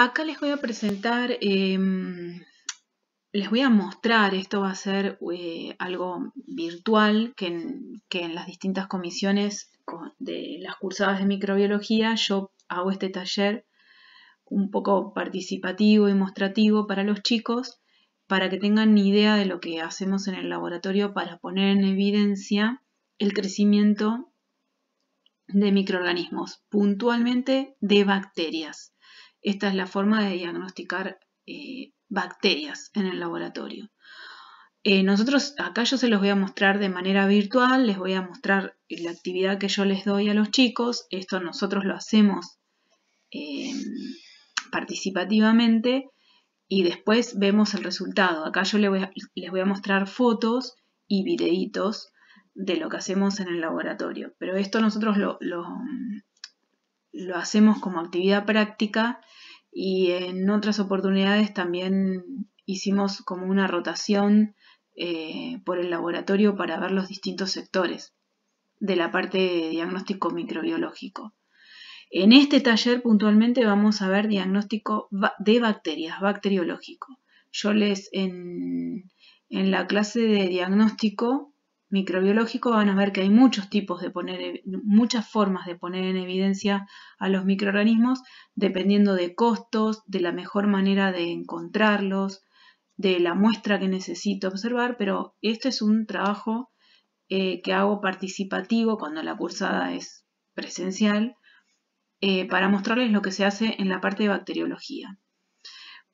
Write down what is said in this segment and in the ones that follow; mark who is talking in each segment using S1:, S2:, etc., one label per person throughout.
S1: Acá les voy a presentar, em, les voy a mostrar, esto va a ser eh, algo virtual que en las distintas comisiones de las cursadas de microbiología yo hago este taller un poco participativo y mostrativo para los chicos para que tengan idea de lo que hacemos en el laboratorio para poner en evidencia el crecimiento de microorganismos, puntualmente de bacterias. Esta es la forma de diagnosticar eh, bacterias en el laboratorio. Eh, nosotros acá yo se los voy a mostrar de manera virtual, les voy a mostrar la actividad que yo les doy a los chicos. Esto nosotros lo hacemos em, participativamente y después vemos el resultado. Acá yo les voy, a, mostrar fotos y videitos de lo que hacemos en el laboratorio. Pero esto nosotros lo hacemos como actividad práctica y en otras oportunidades también hicimos como una rotación eh, por el laboratorio para ver los distintos sectores de la parte de diagnóstico microbiológico. En este taller puntualmente vamos a ver diagnóstico de bacterias, bacteriológico. Yo les en la clase de diagnóstico microbiológico van a ver que hay muchos tipos de poner, muchas formas de poner en evidencia a los microorganismos dependiendo de costos, de la mejor manera de encontrarlos, de la muestra que necesito observar, pero este es un trabajo eh, que hago participativo cuando la cursada es presencial eh, para mostrarles lo que se hace en la parte de bacteriología.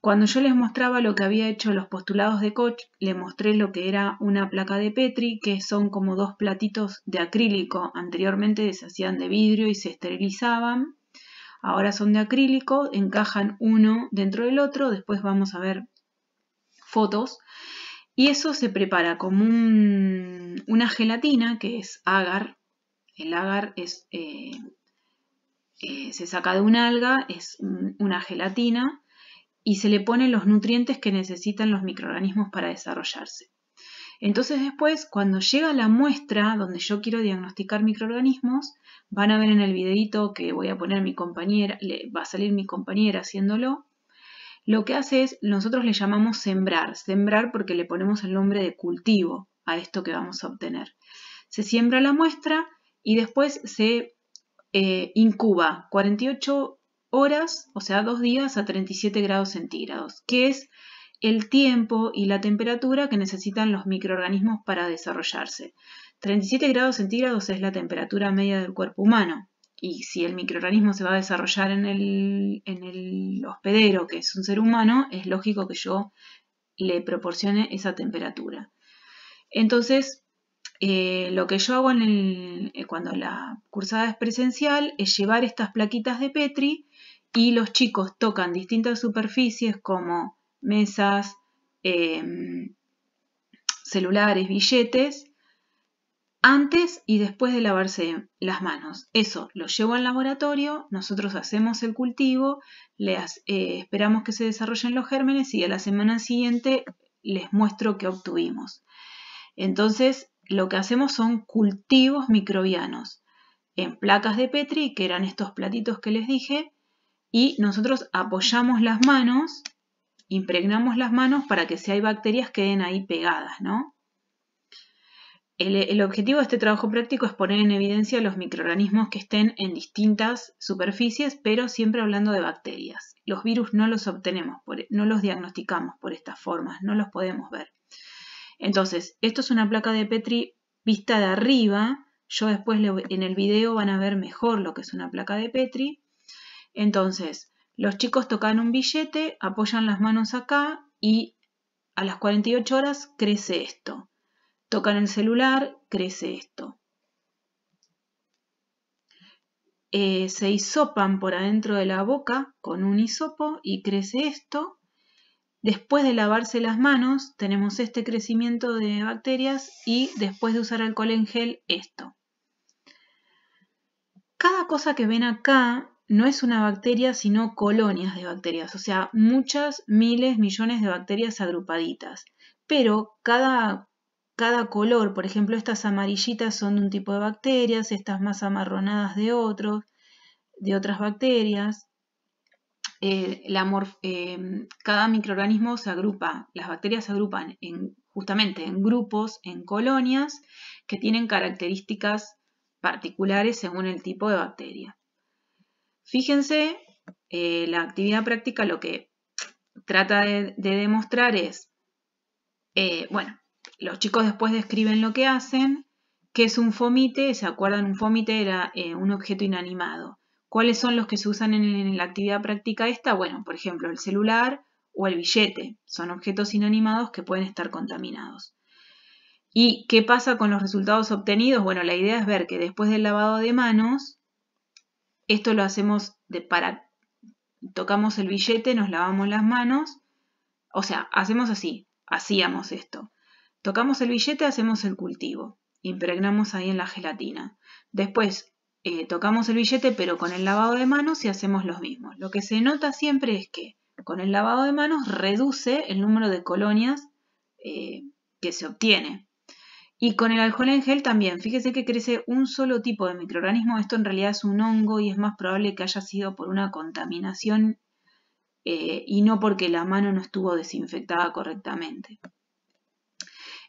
S1: Cuando yo les mostraba lo que había hecho los postulados de Koch, les mostré lo que era una placa de Petri, que son como dos platitos de acrílico. Anteriormente se hacían de vidrio y se esterilizaban. Ahora son de acrílico, encajan uno dentro del otro, después vamos a ver fotos. Y eso se prepara como una gelatina que es agar. El agar es, eh, eh, se saca de un alga, es una gelatina y se le ponen los nutrientes que necesitan los microorganismos para desarrollarse. Entonces después, cuando llega la muestra donde yo quiero diagnosticar microorganismos, van a ver en el videito que voy a poner mi compañera, le, va a salir mi compañera haciéndolo, lo que hace es, nosotros le llamamos sembrar, sembrar porque le ponemos el nombre de cultivo a esto que vamos a obtener. Se siembra la muestra y después se eh, incuba 48 horas, o sea, dos días a 37 grados centígrados, que es el tiempo y la temperatura que necesitan los microorganismos para desarrollarse. 37 grados centígrados es la temperatura media del cuerpo humano. Y si el microorganismo se va a desarrollar en el, hospedero, que es un ser humano, es lógico que yo le proporcione esa temperatura. Entonces, eh, lo que yo hago eh, cuando la cursada es presencial es llevar estas plaquitas de Petri y los chicos tocan distintas superficies como mesas, em, celulares, billetes, antes y después de lavarse las manos. Eso lo llevo al laboratorio, nosotros hacemos el cultivo, eh, esperamos que se desarrollen los gérmenes y a la semana siguiente les muestro qué obtuvimos. Entonces, lo que hacemos son cultivos microbianos en placas de Petri, que eran estos platitos que les dije, y nosotros apoyamos las manos, impregnamos las manos para que si hay bacterias queden ahí pegadas, ¿no? El, objetivo de este trabajo práctico es poner en evidencia los microorganismos que estén en distintas superficies, pero siempre hablando de bacterias. Los virus no los obtenemos, e, no los diagnosticamos por estas formas, no los podemos ver. Entonces, esto es una placa de Petri vista de arriba. Yo después en el video van a ver mejor lo que es una placa de Petri. Entonces, los chicos tocan un billete, apoyan las manos acá y a las 48 horas crece esto. Tocan el celular, crece esto. Eh, se hisopan por adentro de la boca con un hisopo y crece esto. Después de lavarse las manos tenemos este crecimiento de bacterias y después de usar alcohol en gel esto. Cada cosa que ven acá no es una bacteria, sino colonias de bacterias, o sea, muchas miles, millones de bacterias agrupaditas. Pero cada, color, por ejemplo, estas amarillitas son de un tipo de bacterias, estas más amarronadas de de otras bacterias. Eh, eh, cada microorganismo se agrupa, las bacterias se agrupan justamente en grupos, en colonias, que tienen características particulares según el tipo de bacteria. Fíjense, eh, la actividad práctica lo que trata de, demostrar es, eh, bueno, los chicos después describen lo que hacen, qué es un fomite, se acuerdan, un fomite era eh, un objeto inanimado. ¿Cuáles son los que se usan en, en la actividad práctica esta? Bueno, por ejemplo, el celular o el billete. Son objetos inanimados que pueden estar contaminados. ¿Y qué pasa con los resultados obtenidos? Bueno, la idea es ver que después del lavado de manos, esto lo hacemos de para tocamos el billete, nos lavamos las manos, o sea, hacemos así, hacíamos esto. Tocamos el billete, hacemos el cultivo, impregnamos ahí en la gelatina. Después eh, tocamos el billete pero con el lavado de manos y hacemos los mismos. Lo que se nota siempre es que con el lavado de manos reduce el número de colonias eh, que se obtiene. Y con el alcohol en gel también. Fíjese que crece un solo tipo de microorganismo. Esto en realidad es un hongo y es más probable que haya sido por una contaminación eh, y no porque la mano no estuvo desinfectada correctamente.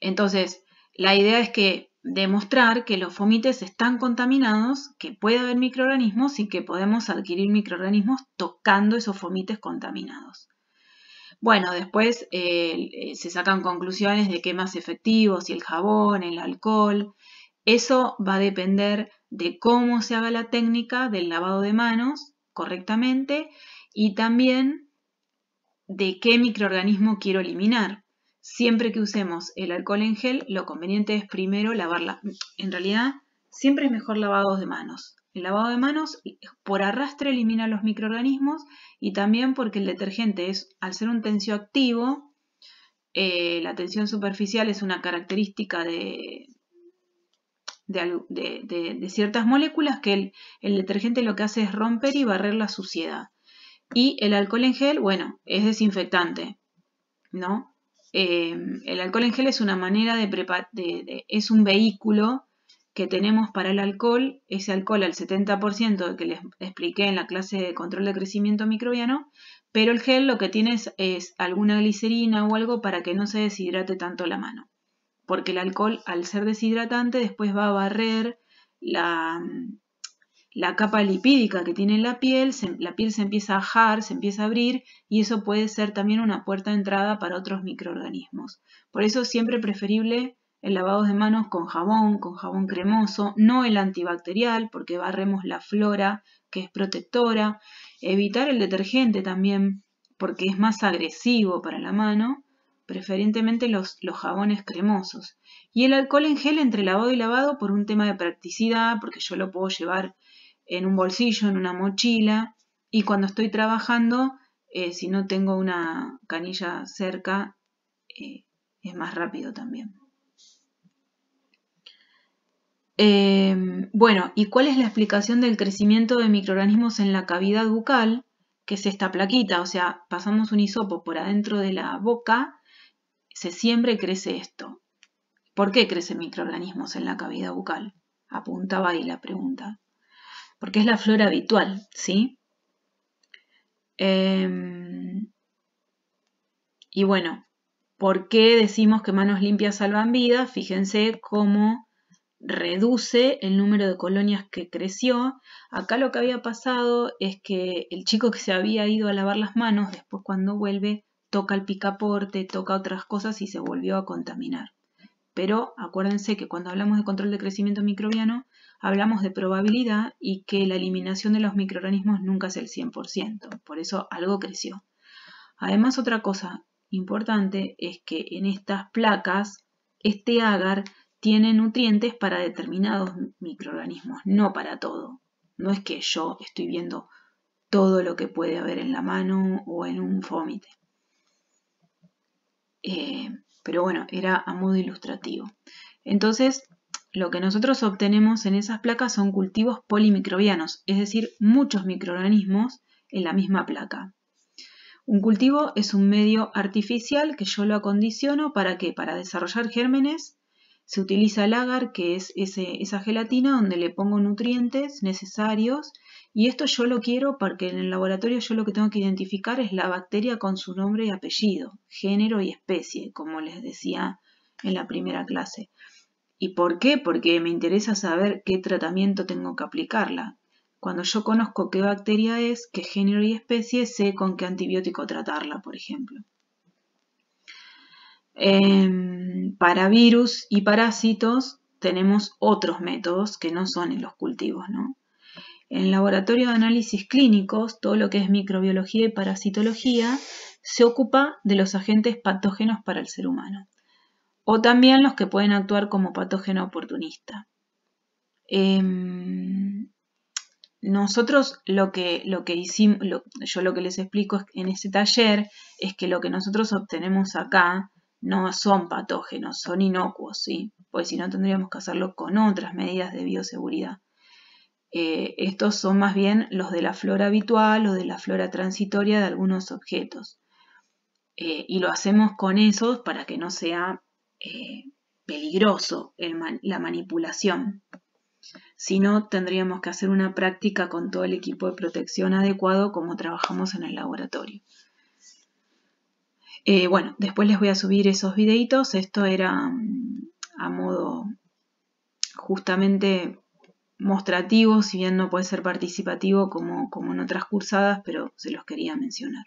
S1: Entonces, la idea es que demostrar que los fomites están contaminados, que puede haber microorganismos y que podemos adquirir microorganismos tocando esos fomites contaminados. Bueno, después eh, eh, se sacan conclusiones de qué más efectivo, si el jabón, el alcohol. Eso va a depender de cómo se haga la técnica del lavado de manos correctamente y también de qué microorganismo quiero eliminar. Siempre que usemos el alcohol en gel, lo conveniente es primero lavarla. En realidad, siempre es mejor lavados de manos. El lavado de manos por arrastre elimina los microorganismos y también porque el detergente es, al ser un tensioactivo, eh, la tensión superficial es una característica de, de, ciertas moléculas que el, detergente lo que hace es romper y barrer la suciedad. Y el alcohol en gel, bueno, es desinfectante, ¿no? Eh, el alcohol en gel es una manera de, es un vehículo que tenemos para el alcohol, ese alcohol al 70% que les expliqué en la clase de control de crecimiento microbiano, pero el gel lo que tiene es, alguna glicerina o algo para que no se deshidrate tanto la mano, porque el alcohol al ser deshidratante después va a barrer la, la capa lipídica que tiene la piel, la piel se empieza a ajar, se empieza a abrir y eso puede ser también una puerta de entrada para otros microorganismos. Por eso siempre preferible el lavado de manos con jabón, con jabón cremoso, no el antibacterial, porque barremos la flora que es protectora, evitar el detergente también, porque es más agresivo para la mano, preferentemente los, jabones cremosos. Y el alcohol en gel entre lavado y lavado por un tema de practicidad, porque yo lo puedo llevar en un bolsillo, en una mochila, y cuando estoy trabajando, eh, si no tengo una canilla cerca, eh, es más rápido también. Em, bueno, ¿y cuál es la explicación del crecimiento de microorganismos en la cavidad bucal? Que es esta plaquita, o sea, pasamos un hisopo por adentro de la boca, se siembra y crece esto. ¿Por qué crecen microorganismos en la cavidad bucal? Apuntaba ahí la pregunta. Porque es la flora habitual, ¿sí? Em, y bueno, ¿por qué decimos que manos limpias salvan vidas? Fíjense cómo reduce el número de colonias que creció. Acá lo que había pasado es que el chico que se había ido a lavar las manos, después cuando vuelve, toca el picaporte, toca otras cosas y se volvió a contaminar. Pero acuérdense que cuando hablamos de control de crecimiento microbiano, hablamos de probabilidad y que la eliminación de los microorganismos nunca es el 100%, por eso algo creció. Además, otra cosa importante es que en estas placas, este agar tiene nutrientes para determinados microorganismos, no para todo. No es que yo estoy viendo todo lo que puede haber en la mano o en un fómite. Eh, pero bueno, era a modo ilustrativo. Entonces, lo que nosotros obtenemos en esas placas son cultivos polimicrobianos, es decir, muchos microorganismos en la misma placa. Un cultivo es un medio artificial que yo lo acondiciono para que para desarrollar gérmenes se utiliza el agar, que es esa gelatina donde le pongo nutrientes necesarios y esto yo lo quiero porque en el laboratorio yo lo que tengo que identificar es la bacteria con su nombre y apellido, género y especie, como les decía en la primera clase. ¿Y por qué? Porque me interesa saber qué tratamiento tengo que aplicarla. Cuando yo conozco qué bacteria es, qué género y especie, sé con qué antibiótico tratarla, por ejemplo. Em, para virus y parásitos tenemos otros métodos que no son en los cultivos, En laboratorio de análisis clínicos, todo lo que es microbiología y parasitología se ocupa de los agentes patógenos para el ser humano, o también los que pueden actuar como patógeno oportunista. Em, nosotros lo que, lo que hicimos, yo lo que les explico en este taller es que lo que nosotros obtenemos acá no son patógenos, son inocuos, ¿sí? Pues si no tendríamos que hacerlo con otras medidas de bioseguridad. Eh, estos son más bien los de la flora habitual o de la flora transitoria de algunos objetos. Eh, y lo hacemos con esos para que no sea eh, peligroso la manipulación. Si no, tendríamos que hacer una práctica con todo el equipo de protección adecuado como trabajamos en el laboratorio. Eh, bueno, después les voy a subir esos videitos. Esto era mm, a modo justamente mostrativo, si bien no puede ser participativo como, como en otras cursadas, pero se los quería mencionar.